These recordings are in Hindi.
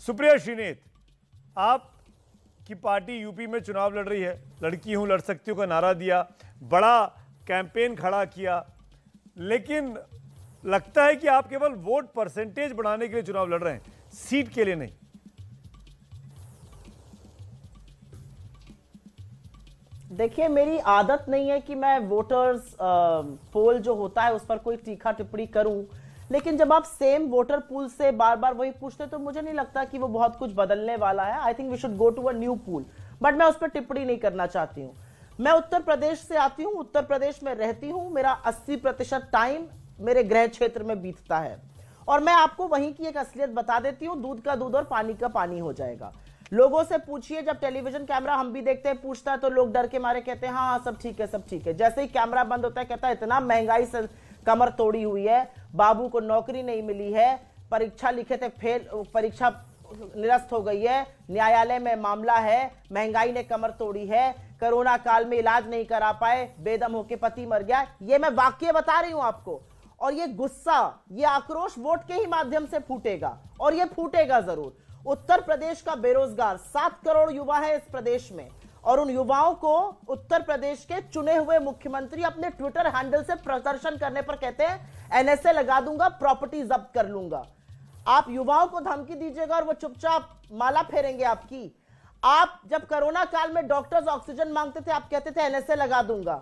सुप्रिया श्रीनेत आप की पार्टी यूपी में चुनाव लड़ रही है लड़की हूं लड़ सकती हूं का नारा दिया बड़ा कैंपेन खड़ा किया लेकिन लगता है कि आप केवल वोट परसेंटेज बढ़ाने के लिए चुनाव लड़ रहे हैं सीट के लिए नहीं देखिए मेरी आदत नहीं है कि मैं वोटर्स पोल जो होता है उस पर कोई तीखा टिप्पणी करूं लेकिन जब आप सेम वोटर पूल से बार बार वही पूछते तो मुझे नहीं लगता कि वो बहुत कुछ बदलने वाला है I think we should go to a new pool but मैं उस पर टिप्पणी नहीं करना चाहती हूँ मैं उत्तर प्रदेश से आती हूँ उत्तर प्रदेश में रहती हूँ मेरा अस्सी प्रतिशत टाइम मेरे गृह क्षेत्र में बीतता है और मैं आपको वहीं की एक असलियत बता देती हूँ दूध का दूध और पानी का पानी हो जाएगा लोगों से पूछिए जब टेलीविजन कैमरा हम भी देखते हैं पूछता है तो लोग डर के मारे कहते हैं हाँ हाँ सब ठीक है सब ठीक है जैसे ही कैमरा बंद होता है कहता है इतना महंगाई कमर तोड़ी हुई है बाबू को नौकरी नहीं मिली है परीक्षा लिखे थे फेल परीक्षा निरस्त हो गई है न्यायालय में मामला है महंगाई ने कमर तोड़ी है कोरोना काल में इलाज नहीं करा पाए बेदम होके पति मर गया ये मैं वाक्य बता रही हूं आपको और ये गुस्सा ये आक्रोश वोट के ही माध्यम से फूटेगा और ये फूटेगा जरूर उत्तर प्रदेश का बेरोजगार सात करोड़ युवा है इस प्रदेश में और उन युवाओं को उत्तर प्रदेश के चुने हुए मुख्यमंत्री अपने ट्विटर हैंडल से प्रदर्शन करने पर कहते हैं एनएसए लगा दूंगा प्रॉपर्टी जब्त कर लूंगा आप युवाओं को धमकी दीजिएगा और वो चुपचाप माला फेरेंगे आपकी आप जब कोरोना काल में डॉक्टर्स ऑक्सीजन मांगते थे आप कहते थे एनएसए लगा दूंगा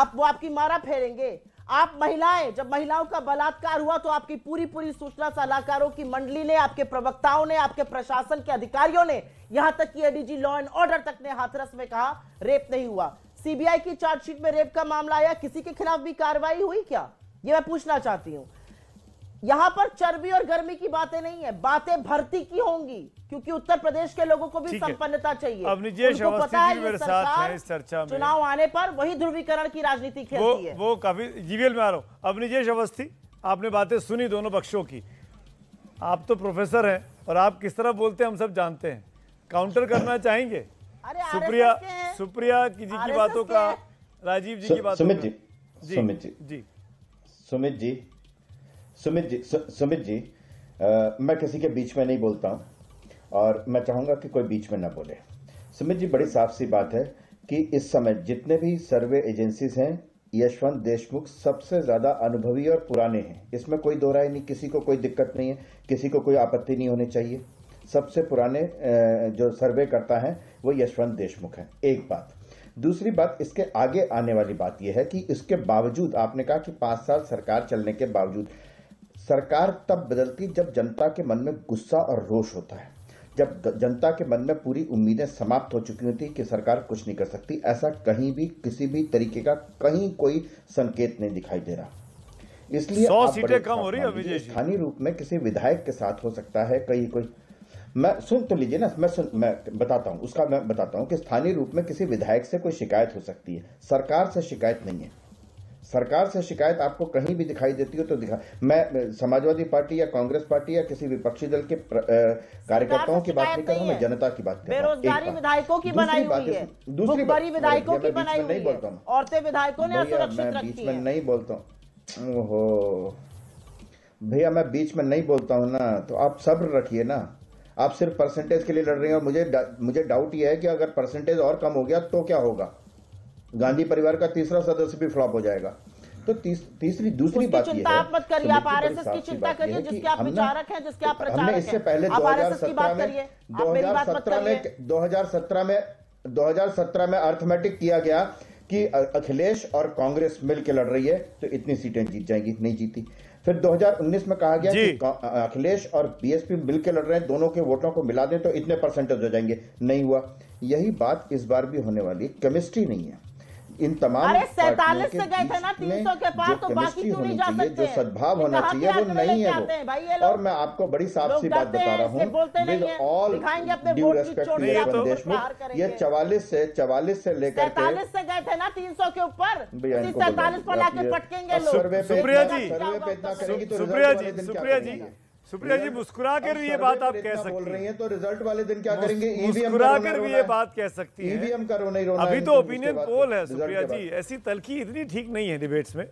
आप वो आपकी मारा फेरेंगे आप महिलाएं जब महिलाओं का बलात्कार हुआ तो आपकी पूरी पूरी सूचना सलाहकारों की मंडली ने आपके प्रवक्ताओं ने आपके प्रशासन के अधिकारियों ने यहां तक कि एडीजी लॉ एंड ऑर्डर तक ने हाथरस में कहा रेप नहीं हुआ सीबीआई की चार्जशीट में रेप का मामला आया किसी के खिलाफ भी कार्रवाई हुई क्या ये मैं पूछना चाहती हूँ यहां पर चर्बी और गर्मी की बातें नहीं है बातें भर्ती की होंगी क्योंकि उत्तर प्रदेश के लोगों को भी संपन्नता चाहिए अब उनको पता है चर्चा में चुनाव आने पर वही ध्रुवीकरण की राजनीति खेलती है वो काफी जीवीएल में आ रहा हूँ अब अवस्थी आपने बातें सुनी दोनों पक्षों की आप तो प्रोफेसर है और आप किस तरह बोलते हैं हम सब जानते हैं काउंटर करना चाहेंगे सुप्रिया सुप्रिया जी की बातों का राजीव जी की बात सुमित जी सुमित जी सुमित जी सुमित जी सु, सुमित जी आ, मैं किसी के बीच में नहीं बोलता हूँ और मैं चाहूँगा कि कोई बीच में ना बोले सुमित जी बड़ी साफ सी बात है कि इस समय जितने भी सर्वे एजेंसीज हैं यशवंत देशमुख सबसे ज़्यादा अनुभवी और पुराने हैं इसमें कोई दोहरा नहीं किसी को कोई दिक्कत नहीं है किसी को कोई आपत्ति नहीं होनी चाहिए सबसे पुराने जो सर्वे करता है वो यशवंत देशमुख है एक बात दूसरी बात इसके आगे आने वाली बात यह है कि इसके बावजूद आपने कहा कि पाँच साल सरकार चलने के बावजूद सरकार तब बदलती जब जनता के मन में गुस्सा और रोष होता है जब जनता के मन में पूरी उम्मीदें समाप्त हो चुकी होती कि सरकार कुछ नहीं कर सकती ऐसा कहीं भी किसी भी तरीके का कहीं कोई संकेत नहीं दिखाई दे रहा इसलिए स्थानीय रूप में किसी विधायक के साथ हो सकता है कहीं कोई मैं सुन तो लीजिए ना मैं सुन मैं बताता हूँ उसका मैं बताता हूँ कि स्थानीय रूप में किसी विधायक से कोई शिकायत हो सकती है सरकार से शिकायत नहीं है सरकार से शिकायत आपको कहीं भी दिखाई देती हो तो दिखा मैं समाजवादी पार्टी या कांग्रेस पार्टी या किसी विपक्षी दल के कार्यकर्ताओं की बात नहीं कर रहा हूँ मैं जनता की बात बेरोजगारी विधायकों की बनाई हुई है दूसरी विधायकों की बनाई नहीं बोलता हूँ औरतें विधायकों ने बीच में नहीं बोलता हूँ भैया मैं बीच में नहीं बोलता हूँ ना तो आप सब्र रखिए ना आप सिर्फ परसेंटेज के लिए लड़ रही हैं और मुझे मुझे डाउट ये है कि अगर परसेंटेज और कम हो गया तो क्या होगा गांधी परिवार का तीसरा सदस्य भी फ्लॉप हो जाएगा तो तीस, तीसरी दूसरी बात चिंता आप मत करिए आप आरएसएस की चिंता करिए जिसके आप विचारक हैं जिसके आप प्रचारक हैं इससे पहले सत्रह में सत्रह में सत्रह में सत्रह में अर्थमेटिक किया गया कि अखिलेश और कांग्रेस मिलकर लड़ रही है तो इतनी सीटें जीत जाएंगी नहीं जीती फिर 2019 में कहा गया कि अखिलेश और बीएसपी मिलकर लड़ रहे हैं दोनों के वोटों को मिला दें तो इतने परसेंटेज हो जाएंगे नहीं हुआ यही बात इस बार भी होने वाली केमिस्ट्री नहीं है इन तमाम अरे सैतालीस से गए थे ना तीन सौ के पास तो बाकी क्यों नहीं जा सकते जो सद्भाव होना चाहिए वो नहीं है वो और मैं आपको बड़ी साफ सी बात बता रहा हूँ ये चवालीस से चवालीस से लेकर सैतालीस से गए थे ना तीन सौ के ऊपर सैतालीस पर लाके पटकेंगे सुप्रिया जी सुप्रिया जी सुप्रिया जी सुप्रिया जी मुस्कुरा कर भी ये बात आप कह सकते हैं तो रिजल्ट वाले दिन क्या करेंगे e मुस्कुरा कर तो भी ये बात कह सकती है e तो अभी तो ओपिनियन पोल है सुप्रिया जी ऐसी तलखी इतनी ठीक नहीं है डिबेट्स में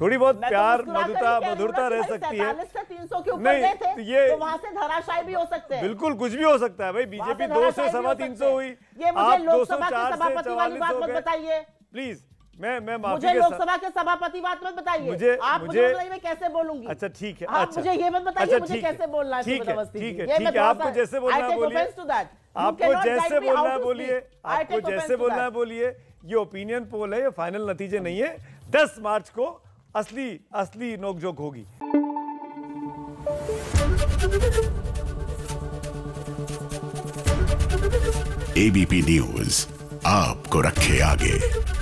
थोड़ी बहुत तो प्यार मधुरता मधुरता रह सकती है के नहीं थे ये तो वहां से धराशायी भी हो सकते हैं बिल्कुल कुछ भी हो सकता है भाई बीजेपी दो सौ सवा तीन सौ हुई ये मुझे लोकसभा दो सभापति वाली बात मत बताइए प्लीज मैं मैं मुझे लोकसभा के सभापति बात मत बताइए मुझे आप मुझे, मुझे मैं कैसे बोलूंगी अच्छा ठीक है आप अच्छा। मुझे ये मत बताइए अच्छा, मुझे कैसे बोलना है ठीक है ठीक है ठीक है आपको जैसे बोलना बोलिए आपको जैसे बोलना बोलिए आपको जैसे बोलना बोलिए ये ओपिनियन पोल है ये फाइनल नतीजे नहीं है दस मार्च को असली असली नोकझोंक होगी एबीपी न्यूज आपको रखे आगे